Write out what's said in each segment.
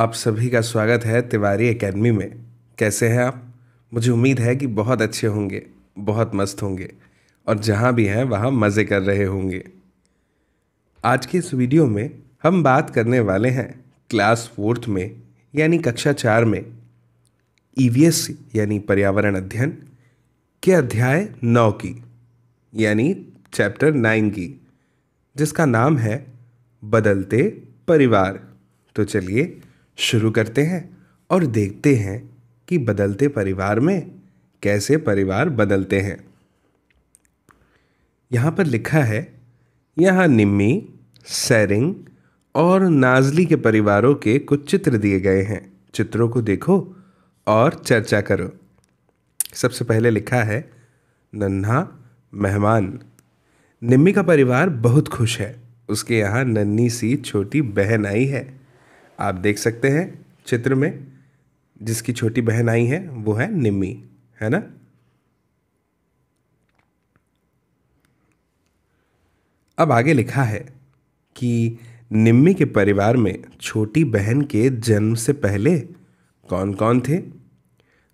आप सभी का स्वागत है तिवारी एकेडमी में कैसे हैं आप मुझे उम्मीद है कि बहुत अच्छे होंगे बहुत मस्त होंगे और जहाँ भी हैं वहाँ मज़े कर रहे होंगे आज के इस वीडियो में हम बात करने वाले हैं क्लास फोर्थ में यानी कक्षा चार में ई e यानी पर्यावरण अध्ययन के अध्याय नौ की यानी चैप्टर नाइन की जिसका नाम है बदलते परिवार तो चलिए शुरू करते हैं और देखते हैं कि बदलते परिवार में कैसे परिवार बदलते हैं यहाँ पर लिखा है यहाँ निम्मी सैरिंग और नाजली के परिवारों के कुछ चित्र दिए गए हैं चित्रों को देखो और चर्चा करो सबसे पहले लिखा है नन्हा मेहमान निम्मी का परिवार बहुत खुश है उसके यहाँ नन्ही सी छोटी बहन आई है आप देख सकते हैं चित्र में जिसकी छोटी बहन आई है वो है निम्मी है ना अब आगे लिखा है कि निम्मी के परिवार में छोटी बहन के जन्म से पहले कौन कौन थे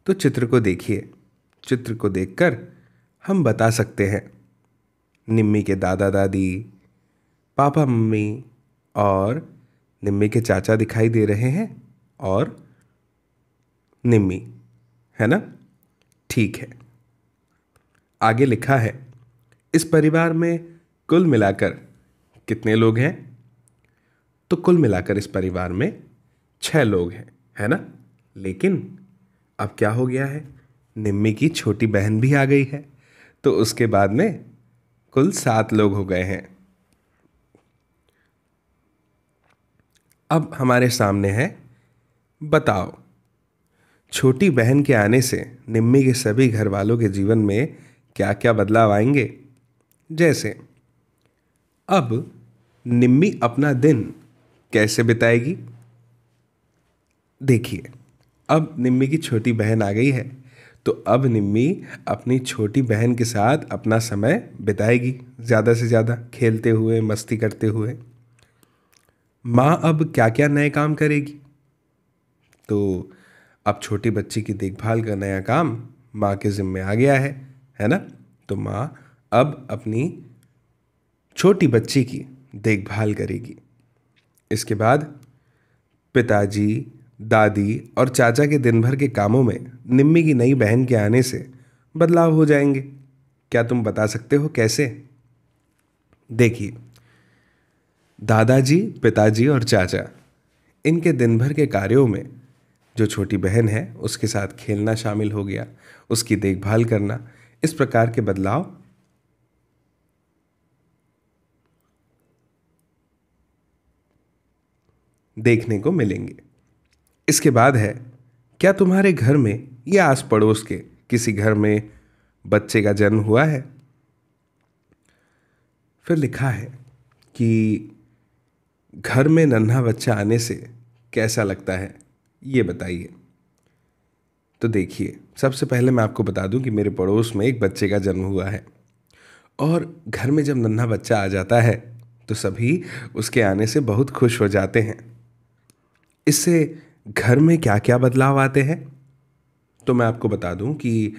तो चित्र को देखिए चित्र को देखकर हम बता सकते हैं निम्मी के दादा दादी पापा मम्मी और निम्मी के चाचा दिखाई दे रहे हैं और निम्मी है ना ठीक है आगे लिखा है इस परिवार में कुल मिलाकर कितने लोग हैं तो कुल मिलाकर इस परिवार में छः लोग हैं है ना लेकिन अब क्या हो गया है निम्मी की छोटी बहन भी आ गई है तो उसके बाद में कुल सात लोग हो गए हैं अब हमारे सामने है बताओ छोटी बहन के आने से निम्मी के सभी घर वालों के जीवन में क्या क्या बदलाव आएंगे जैसे अब निम्मी अपना दिन कैसे बिताएगी देखिए अब निम्मी की छोटी बहन आ गई है तो अब निम्मी अपनी छोटी बहन के साथ अपना समय बिताएगी ज़्यादा से ज़्यादा खेलते हुए मस्ती करते हुए माँ अब क्या क्या नए काम करेगी तो अब छोटी बच्ची की देखभाल का नया काम माँ के ज़िम्मे आ गया है है ना तो माँ अब अपनी छोटी बच्ची की देखभाल करेगी इसके बाद पिताजी दादी और चाचा के दिन भर के कामों में निम्मी की नई बहन के आने से बदलाव हो जाएंगे क्या तुम बता सकते हो कैसे देखिए दादाजी पिताजी और चाचा इनके दिन भर के कार्यों में जो छोटी बहन है उसके साथ खेलना शामिल हो गया उसकी देखभाल करना इस प्रकार के बदलाव देखने को मिलेंगे इसके बाद है क्या तुम्हारे घर में या आस पड़ोस के किसी घर में बच्चे का जन्म हुआ है फिर लिखा है कि घर में नन्हा बच्चा आने से कैसा लगता है ये बताइए तो देखिए सबसे पहले मैं आपको बता दूं कि मेरे पड़ोस में एक बच्चे का जन्म हुआ है और घर में जब नन्हा बच्चा आ जाता है तो सभी उसके आने से बहुत खुश हो जाते हैं इससे घर में क्या क्या बदलाव आते हैं तो मैं आपको बता दूं कि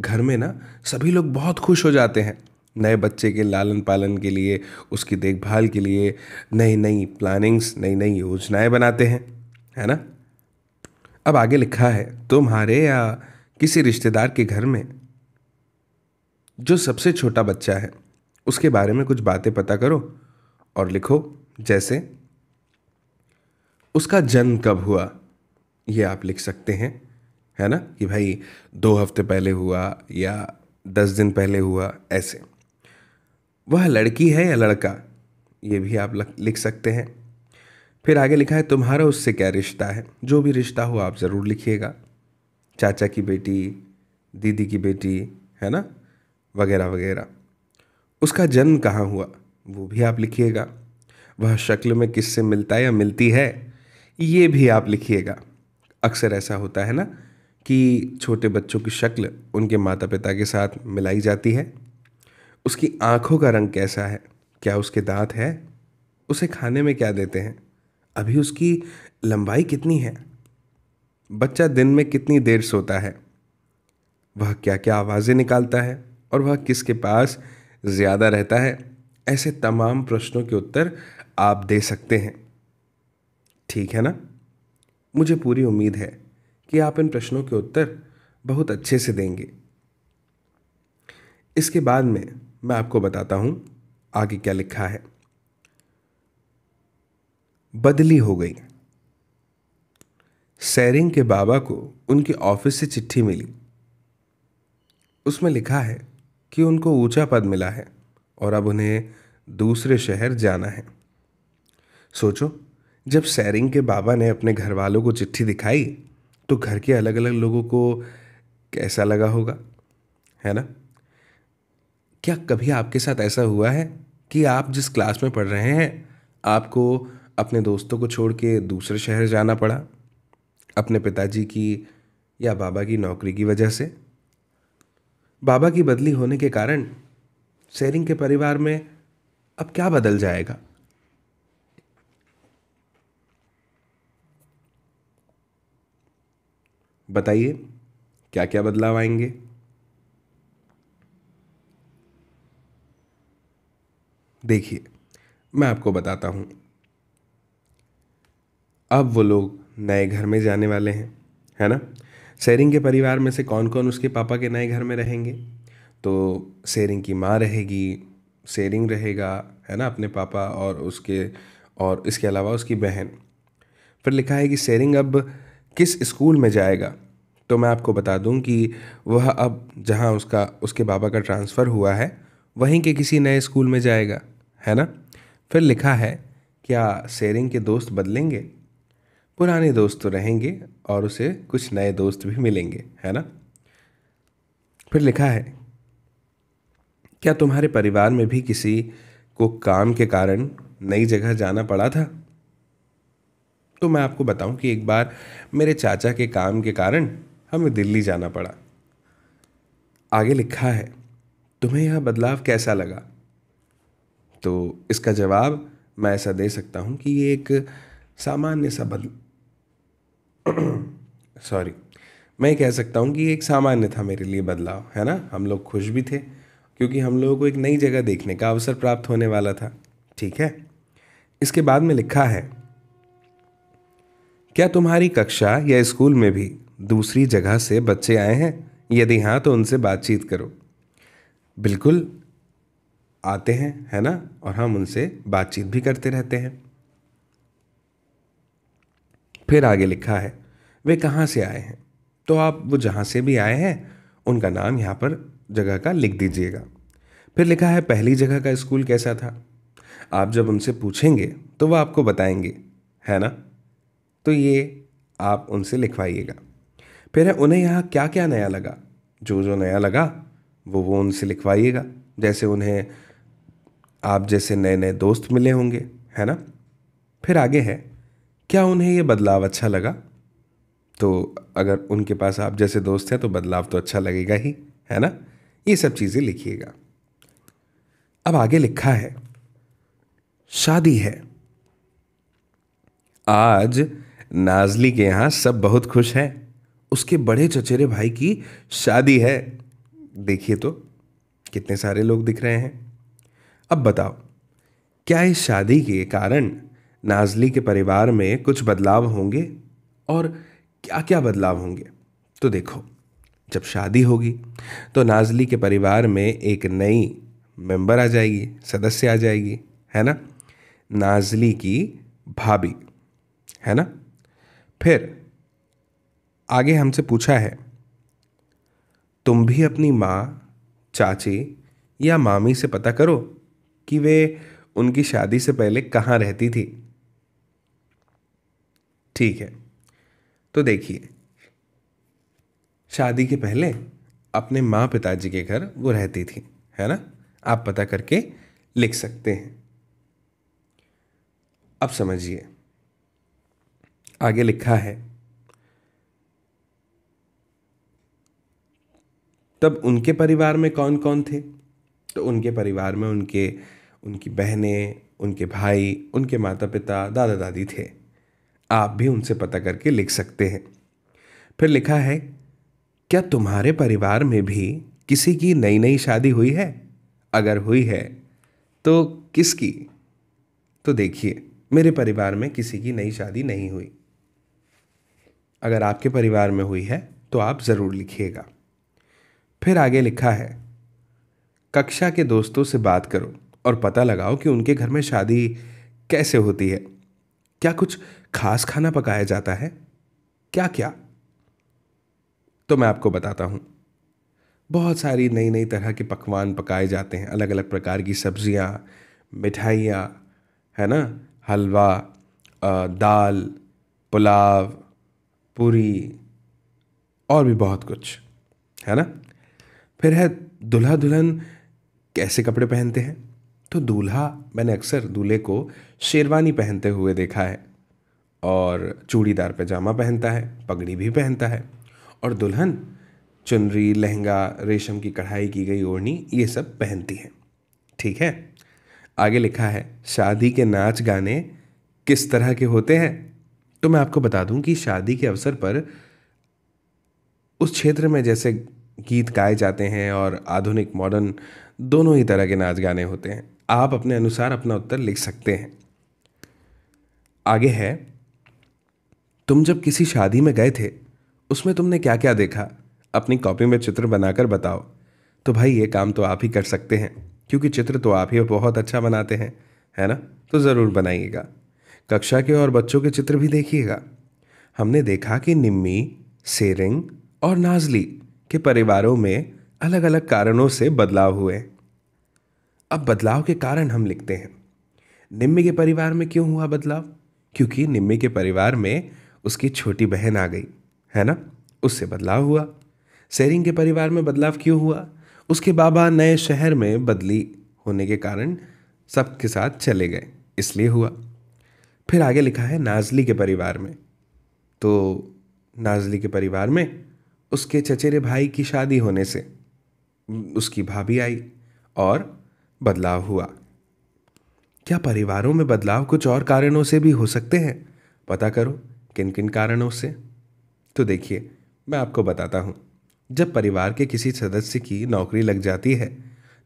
घर में ना सभी लोग बहुत खुश हो जाते हैं नए बच्चे के लालन पालन के लिए उसकी देखभाल के लिए नई नई प्लानिंग्स नई नई योजनाएं बनाते हैं है ना अब आगे लिखा है तुम्हारे या किसी रिश्तेदार के घर में जो सबसे छोटा बच्चा है उसके बारे में कुछ बातें पता करो और लिखो जैसे उसका जन्म कब हुआ ये आप लिख सकते हैं है ना कि भाई दो हफ्ते पहले हुआ या दस दिन पहले हुआ ऐसे वह लड़की है या लड़का ये भी आप लिख सकते हैं फिर आगे लिखा है तुम्हारा उससे क्या रिश्ता है जो भी रिश्ता हो आप ज़रूर लिखिएगा चाचा की बेटी दीदी की बेटी है ना वगैरह वगैरह उसका जन्म कहाँ हुआ वो भी आप लिखिएगा वह शक्ल में किससे मिलता है या मिलती है ये भी आप लिखिएगा अक्सर ऐसा होता है ना कि छोटे बच्चों की शक्ल उनके माता पिता के साथ मिलाई जाती है उसकी आँखों का रंग कैसा है क्या उसके दांत है उसे खाने में क्या देते हैं अभी उसकी लंबाई कितनी है बच्चा दिन में कितनी देर सोता है वह क्या क्या आवाज़ें निकालता है और वह किसके पास ज़्यादा रहता है ऐसे तमाम प्रश्नों के उत्तर आप दे सकते हैं ठीक है ना मुझे पूरी उम्मीद है कि आप इन प्रश्नों के उत्तर बहुत अच्छे से देंगे इसके बाद में मैं आपको बताता हूं आगे क्या लिखा है बदली हो गई सैरिंग के बाबा को उनके ऑफिस से चिट्ठी मिली उसमें लिखा है कि उनको ऊंचा पद मिला है और अब उन्हें दूसरे शहर जाना है सोचो जब सैरिंग के बाबा ने अपने घर वालों को चिट्ठी दिखाई तो घर के अलग अलग लोगों को कैसा लगा होगा है ना क्या कभी आपके साथ ऐसा हुआ है कि आप जिस क्लास में पढ़ रहे हैं आपको अपने दोस्तों को छोड़ के दूसरे शहर जाना पड़ा अपने पिताजी की या बाबा की नौकरी की वजह से बाबा की बदली होने के कारण सैरिंग के परिवार में अब क्या बदल जाएगा बताइए क्या क्या बदलाव आएंगे देखिए मैं आपको बताता हूँ अब वो लोग नए घर में जाने वाले हैं है ना शेरिंग के परिवार में से कौन कौन उसके पापा के नए घर में रहेंगे तो शेरिंग की माँ रहेगी शेरिंग रहेगा है ना अपने पापा और उसके और इसके अलावा उसकी बहन फिर लिखा है कि शेरिंग अब किस स्कूल में जाएगा तो मैं आपको बता दूं कि वह अब जहां उसका उसके बाबा का ट्रांसफ़र हुआ है वहीं के किसी नए स्कूल में जाएगा है ना फिर लिखा है क्या शेरिंग के दोस्त बदलेंगे पुराने दोस्त तो रहेंगे और उसे कुछ नए दोस्त भी मिलेंगे है ना फिर लिखा है क्या तुम्हारे परिवार में भी किसी को काम के कारण नई जगह जाना पड़ा था तो मैं आपको बताऊं कि एक बार मेरे चाचा के काम के कारण हमें दिल्ली जाना पड़ा आगे लिखा है तुम्हें यह बदलाव कैसा लगा तो इसका जवाब मैं ऐसा दे सकता हूँ कि ये एक सामान्य सा बदल सॉरी मैं कह सकता हूँ कि एक सामान्य था मेरे लिए बदलाव है ना हम लोग खुश भी थे क्योंकि हम लोगों को एक नई जगह देखने का अवसर प्राप्त होने वाला था ठीक है इसके बाद में लिखा है क्या तुम्हारी कक्षा या स्कूल में भी दूसरी जगह से बच्चे आए हैं यदि हाँ तो उनसे बातचीत करो बिल्कुल आते हैं है ना और हम उनसे बातचीत भी करते रहते हैं फिर आगे लिखा है वे कहाँ से आए हैं तो आप वो जहाँ से भी आए हैं उनका नाम यहाँ पर जगह का लिख दीजिएगा फिर लिखा है पहली जगह का स्कूल कैसा था आप जब उनसे पूछेंगे तो वह आपको बताएंगे है ना तो ये आप उनसे लिखवाइएगा फिर है उन्हें यहाँ क्या क्या नया लगा जो जो नया लगा वो वो उनसे लिखवाइएगा जैसे उन्हें आप जैसे नए नए दोस्त मिले होंगे है ना फिर आगे है क्या उन्हें ये बदलाव अच्छा लगा तो अगर उनके पास आप जैसे दोस्त हैं तो बदलाव तो अच्छा लगेगा ही है ना ये सब चीज़ें लिखिएगा अब आगे लिखा है शादी है आज नाजली के यहाँ सब बहुत खुश हैं उसके बड़े चचेरे भाई की शादी है देखिए तो कितने सारे लोग दिख रहे हैं अब बताओ क्या इस शादी के कारण नाजली के परिवार में कुछ बदलाव होंगे और क्या क्या बदलाव होंगे तो देखो जब शादी होगी तो नाजली के परिवार में एक नई मेंबर आ जाएगी सदस्य आ जाएगी है ना नाजली की भाभी है ना फिर आगे हमसे पूछा है तुम भी अपनी माँ चाची या मामी से पता करो कि वे उनकी शादी से पहले कहाँ रहती थी ठीक है तो देखिए शादी के पहले अपने माँ पिताजी के घर वो रहती थी है ना आप पता करके लिख सकते हैं अब समझिए आगे लिखा है तब उनके परिवार में कौन कौन थे तो उनके परिवार में उनके उनकी बहनें उनके भाई उनके माता पिता दादा दादी थे आप भी उनसे पता करके लिख सकते हैं फिर लिखा है क्या तुम्हारे परिवार में भी किसी की नई नई शादी हुई है अगर हुई है तो किसकी तो देखिए मेरे परिवार में किसी की नई शादी नहीं हुई अगर आपके परिवार में हुई है तो आप ज़रूर लिखिएगा फिर आगे लिखा है कक्षा के दोस्तों से बात करो और पता लगाओ कि उनके घर में शादी कैसे होती है क्या कुछ खास खाना पकाया जाता है क्या क्या तो मैं आपको बताता हूँ बहुत सारी नई नई तरह के पकवान पकाए जाते हैं अलग अलग प्रकार की सब्जियाँ मिठाइयाँ है ना हलवा दाल पुलाव पूरी और भी बहुत कुछ है ना फिर है दूल्हा दुल्हन कैसे कपड़े पहनते हैं तो दूल्हा मैंने अक्सर दूल्हे को शेरवानी पहनते हुए देखा है और चूड़ीदार पैजामा पहनता है पगड़ी भी पहनता है और दुल्हन चुनरी लहंगा रेशम की कढ़ाई की गई ओढ़नी ये सब पहनती हैं ठीक है आगे लिखा है शादी के नाच गाने किस तरह के होते हैं तो मैं आपको बता दूं कि शादी के अवसर पर उस क्षेत्र में जैसे गीत गाए जाते हैं और आधुनिक मॉडर्न दोनों ही तरह के नाच गाने होते हैं आप अपने अनुसार अपना उत्तर लिख सकते हैं आगे है तुम जब किसी शादी में गए थे उसमें तुमने क्या क्या देखा अपनी कॉपी में चित्र बनाकर बताओ तो भाई ये काम तो आप ही कर सकते हैं क्योंकि चित्र तो आप ही बहुत अच्छा बनाते हैं है ना तो ज़रूर बनाइएगा कक्षा के और बच्चों के चित्र भी देखिएगा हमने देखा कि निम्मी सेरिंग और नाजली के परिवारों में अलग अलग कारणों से बदलाव हुए अब बदलाव के कारण हम लिखते हैं निम्मी के परिवार में क्यों हुआ बदलाव क्योंकि निम्मी के परिवार में उसकी छोटी बहन आ गई है ना उससे बदलाव हुआ सेरिंग के परिवार में बदलाव क्यों हुआ उसके बाबा नए शहर में बदली होने के कारण सबके साथ चले गए इसलिए हुआ फिर आगे लिखा है नाजली के परिवार में तो नाजली के परिवार में उसके चचेरे भाई की शादी होने से उसकी भाभी आई और बदलाव हुआ क्या परिवारों में बदलाव कुछ और कारणों से भी हो सकते हैं पता करो किन किन कारणों से तो देखिए मैं आपको बताता हूँ जब परिवार के किसी सदस्य की नौकरी लग जाती है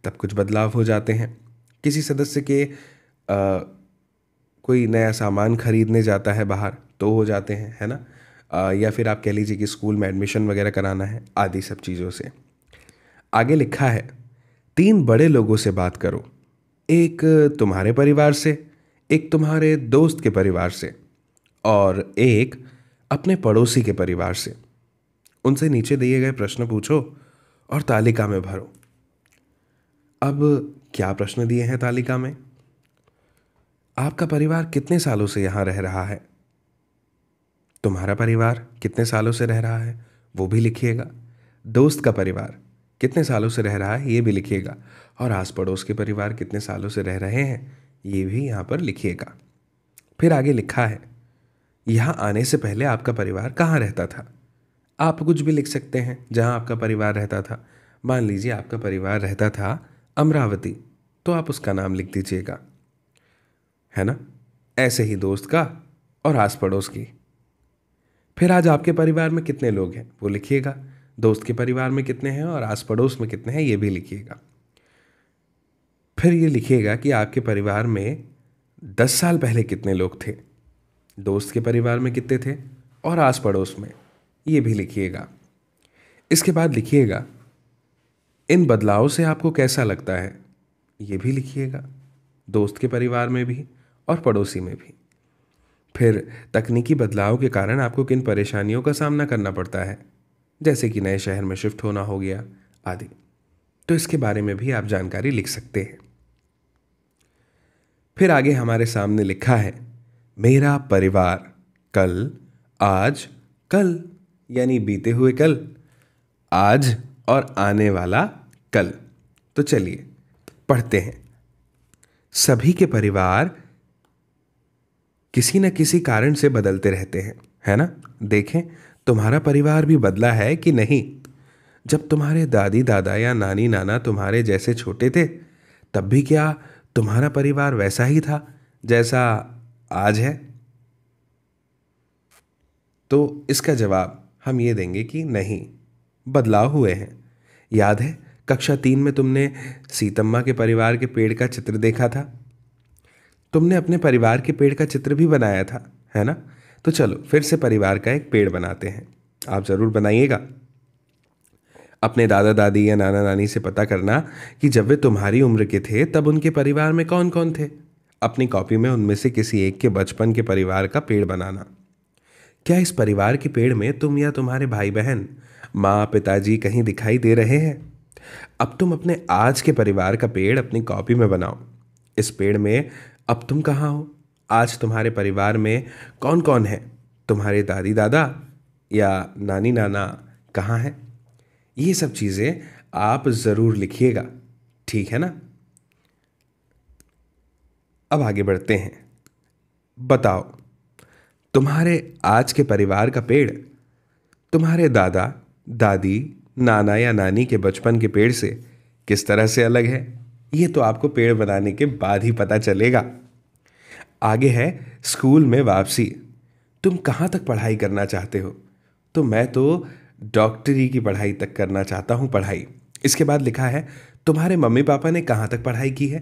तब कुछ बदलाव हो जाते हैं किसी सदस्य के आ, कोई नया सामान ख़रीदने जाता है बाहर तो हो जाते हैं है ना आ, या फिर आप कह लीजिए कि स्कूल में एडमिशन वगैरह कराना है आदि सब चीज़ों से आगे लिखा है तीन बड़े लोगों से बात करो एक तुम्हारे परिवार से एक तुम्हारे दोस्त के परिवार से और एक अपने पड़ोसी के परिवार से उनसे नीचे दिए गए प्रश्न पूछो और तालिका में भरो अब क्या प्रश्न दिए हैं तालिका में आपका परिवार कितने सालों से यहाँ रह रहा है तुम्हारा परिवार कितने सालों से रह रहा है वो भी लिखिएगा दोस्त का परिवार कितने सालों से रह रहा है ये भी लिखिएगा और आस पड़ोस के परिवार कितने सालों से रह रहे हैं ये भी यहाँ पर लिखिएगा फिर आगे लिखा है यहाँ आने से पहले आपका परिवार कहाँ रहता था आप कुछ भी लिख सकते हैं जहाँ आपका परिवार रहता था मान लीजिए आपका परिवार रहता था अमरावती तो आप उसका नाम लिख दीजिएगा है ना ऐसे ही दोस्त का और आस पड़ोस की फिर आज आपके परिवार में कितने लोग हैं वो लिखिएगा दोस्त के परिवार में कितने हैं और आस पड़ोस में कितने हैं ये भी लिखिएगा फिर ये लिखिएगा कि आपके परिवार में दस साल पहले कितने लोग थे दोस्त के परिवार में कितने थे और आस पड़ोस में ये भी लिखिएगा इसके बाद लिखिएगा इन बदलाव से आपको कैसा लगता है ये भी लिखिएगा दोस्त के परिवार में भी और पड़ोसी में भी फिर तकनीकी बदलाव के कारण आपको किन परेशानियों का सामना करना पड़ता है जैसे कि नए शहर में शिफ्ट होना हो गया आदि तो इसके बारे में भी आप जानकारी लिख सकते हैं फिर आगे हमारे सामने लिखा है मेरा परिवार कल आज कल यानी बीते हुए कल आज और आने वाला कल तो चलिए पढ़ते हैं सभी के परिवार किसी न किसी कारण से बदलते रहते हैं है ना देखें तुम्हारा परिवार भी बदला है कि नहीं जब तुम्हारे दादी दादा या नानी नाना तुम्हारे जैसे छोटे थे तब भी क्या तुम्हारा परिवार वैसा ही था जैसा आज है तो इसका जवाब हम ये देंगे कि नहीं बदलाव हुए हैं याद है कक्षा तीन में तुमने सीतम्मा के परिवार के पेड़ का चित्र देखा था तुमने अपने परिवार के पेड़ का चित्र भी बनाया था है ना तो चलो फिर से परिवार का एक पेड़ बनाते हैं आप ज़रूर बनाइएगा अपने दादा दादी या नाना नानी से पता करना कि जब वे तुम्हारी उम्र के थे तब उनके परिवार में कौन कौन थे अपनी कॉपी में उनमें से किसी एक के बचपन के परिवार का पेड़ बनाना क्या इस परिवार के पेड़ में तुम या तुम्हारे भाई बहन माँ पिताजी कहीं दिखाई दे रहे हैं अब तुम अपने आज के परिवार का पेड़ अपनी कॉपी में बनाओ इस पेड़ में अब तुम कहाँ हो आज तुम्हारे परिवार में कौन कौन है तुम्हारे दादी दादा या नानी नाना कहाँ हैं ये सब चीज़ें आप ज़रूर लिखिएगा ठीक है ना अब आगे बढ़ते हैं बताओ तुम्हारे आज के परिवार का पेड़ तुम्हारे दादा दादी नाना या नानी के बचपन के पेड़ से किस तरह से अलग है ये तो आपको पेड़ बनाने के बाद ही पता चलेगा आगे है स्कूल में वापसी तुम कहाँ तक पढ़ाई करना चाहते हो तो मैं तो डॉक्टरी की पढ़ाई तक करना चाहता हूँ पढ़ाई इसके बाद लिखा है तुम्हारे मम्मी पापा ने कहाँ तक पढ़ाई की है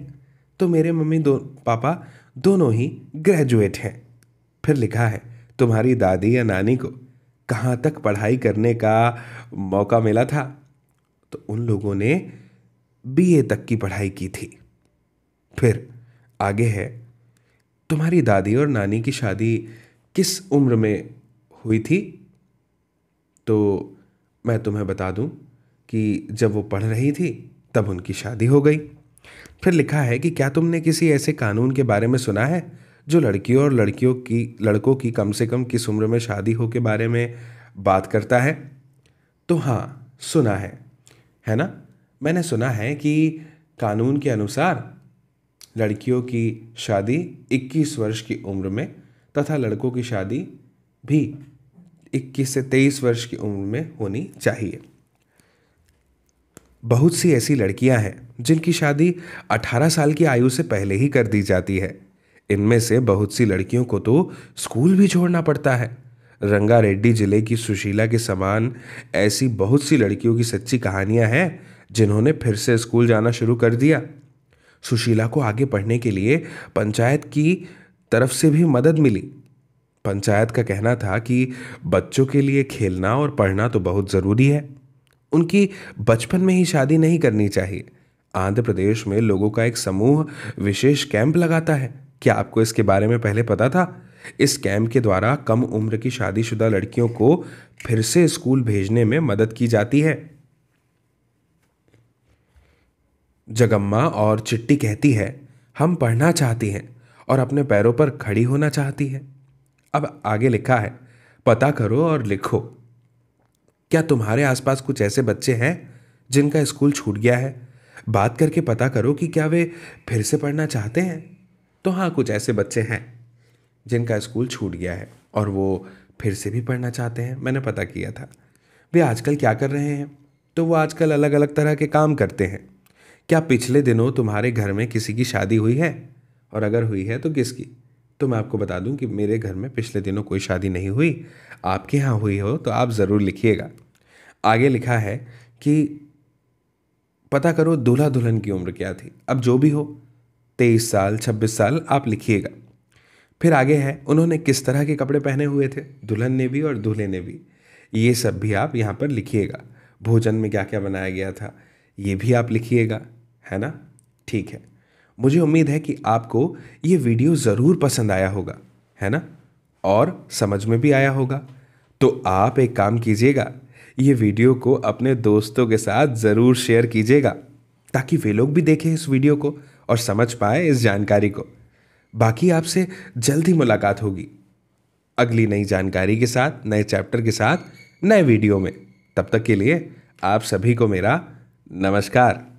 तो मेरे मम्मी दो पापा दोनों ही ग्रेजुएट हैं फिर लिखा है तुम्हारी दादी या नानी को कहाँ तक पढ़ाई करने का मौका मिला था तो उन लोगों ने बीए तक की पढ़ाई की थी फिर आगे है तुम्हारी दादी और नानी की शादी किस उम्र में हुई थी तो मैं तुम्हें बता दूं कि जब वो पढ़ रही थी तब उनकी शादी हो गई फिर लिखा है कि क्या तुमने किसी ऐसे कानून के बारे में सुना है जो लड़कियों और लड़कियों की लड़कों की कम से कम किस उम्र में शादी हो के बारे में बात करता है तो हाँ सुना है है ना मैंने सुना है कि कानून के अनुसार लड़कियों की शादी 21 वर्ष की उम्र में तथा लड़कों की शादी भी 21 से 23 वर्ष की उम्र में होनी चाहिए बहुत सी ऐसी लड़कियां हैं जिनकी शादी 18 साल की आयु से पहले ही कर दी जाती है इनमें से बहुत सी लड़कियों को तो स्कूल भी छोड़ना पड़ता है रंगारेड्डी जिले की सुशीला के समान ऐसी बहुत सी लड़कियों की सच्ची कहानियां हैं जिन्होंने फिर से स्कूल जाना शुरू कर दिया सुशीला को आगे पढ़ने के लिए पंचायत की तरफ से भी मदद मिली पंचायत का कहना था कि बच्चों के लिए खेलना और पढ़ना तो बहुत ज़रूरी है उनकी बचपन में ही शादी नहीं करनी चाहिए आंध्र प्रदेश में लोगों का एक समूह विशेष कैंप लगाता है क्या आपको इसके बारे में पहले पता था इस कैंप के द्वारा कम उम्र की शादीशुदा लड़कियों को फिर से स्कूल भेजने में मदद की जाती है जगम्मा और चिट्टी कहती है हम पढ़ना चाहती हैं और अपने पैरों पर खड़ी होना चाहती है अब आगे लिखा है पता करो और लिखो क्या तुम्हारे आसपास कुछ ऐसे बच्चे हैं जिनका स्कूल छूट गया है बात करके पता करो कि क्या वे फिर से पढ़ना चाहते हैं तो हाँ कुछ ऐसे बच्चे हैं जिनका स्कूल छूट गया है और वो फिर से भी पढ़ना चाहते हैं मैंने पता किया था वे आजकल क्या कर रहे हैं तो वो आजकल अलग अलग तरह के काम करते हैं क्या पिछले दिनों तुम्हारे घर में किसी की शादी हुई है और अगर हुई है तो किसकी तो मैं आपको बता दूं कि मेरे घर में पिछले दिनों कोई शादी नहीं हुई आपके यहाँ हुई हो तो आप ज़रूर लिखिएगा आगे लिखा है कि पता करो दूल्हा दुल्हन की उम्र क्या थी अब जो भी हो तेईस साल छब्बीस साल आप लिखिएगा फिर आगे है उन्होंने किस तरह के कपड़े पहने हुए थे दुल्हन ने भी और दूल्हे ने भी ये सब भी आप यहाँ पर लिखिएगा भोजन में क्या क्या बनाया गया था ये भी आप लिखिएगा है ना ठीक है मुझे उम्मीद है कि आपको ये वीडियो ज़रूर पसंद आया होगा है ना और समझ में भी आया होगा तो आप एक काम कीजिएगा ये वीडियो को अपने दोस्तों के साथ ज़रूर शेयर कीजिएगा ताकि वे लोग भी देखें इस वीडियो को और समझ पाए इस जानकारी को बाकी आपसे जल्द ही मुलाकात होगी अगली नई जानकारी के साथ नए चैप्टर के साथ नए वीडियो में तब तक के लिए आप सभी को मेरा नमस्कार